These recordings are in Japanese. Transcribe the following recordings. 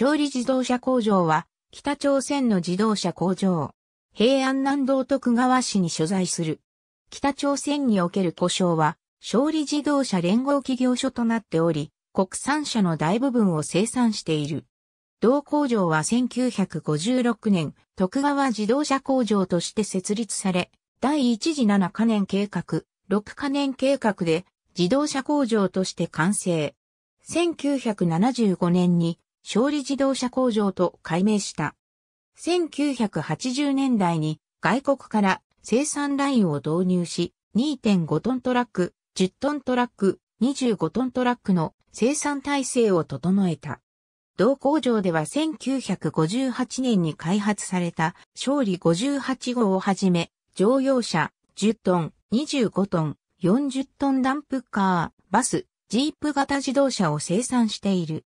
勝利自動車工場は、北朝鮮の自動車工場。平安南道徳川市に所在する。北朝鮮における故障は、勝利自動車連合企業所となっており、国産車の大部分を生産している。同工場は1956年、徳川自動車工場として設立され、第1次7カ年計画、6カ年計画で自動車工場として完成。1975年に勝利自動車工場と改名した。1980年代に外国から生産ラインを導入し、2.5トントラック、10トントラック、25トントラックの生産体制を整えた。同工場では1958年に開発された勝利58号をはじめ、乗用車10トン、25トン、40トンダンプカー、バス、ジープ型自動車を生産している。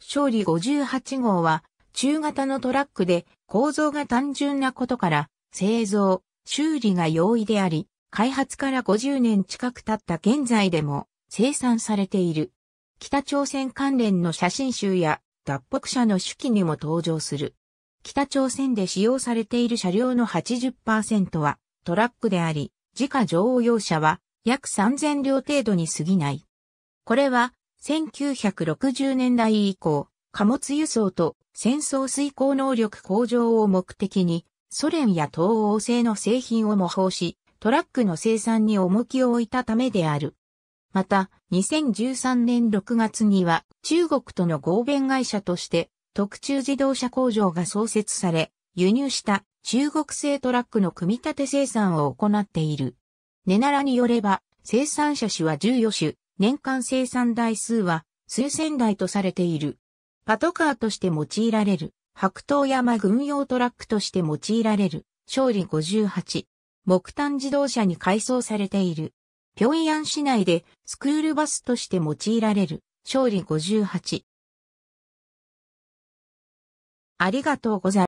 勝利58号は、中型のトラックで構造が単純なことから、製造、修理が容易であり、開発から50年近く経った現在でも生産されている。北朝鮮関連の写真集や脱北者の手記にも登場する。北朝鮮で使用されている車両の80%はトラックであり、自家乗用車は約3000両程度に過ぎない。これは1960年代以降、貨物輸送と戦争遂行能力向上を目的に、ソ連や東欧製の製品を模倣し、トラックの生産に重きを置いたためである。また、2013年6月には中国との合弁会社として特注自動車工場が創設され、輸入した中国製トラックの組み立て生産を行っている。ネナラによれば、生産者種は14種、年間生産台数は数千台とされている。パトカーとして用いられる。白桃山軍用トラックとして用いられる。勝利58。木炭自動車に改装されている。平壌市内でスクールバスとして用いられる。勝利58。ありがとうございます。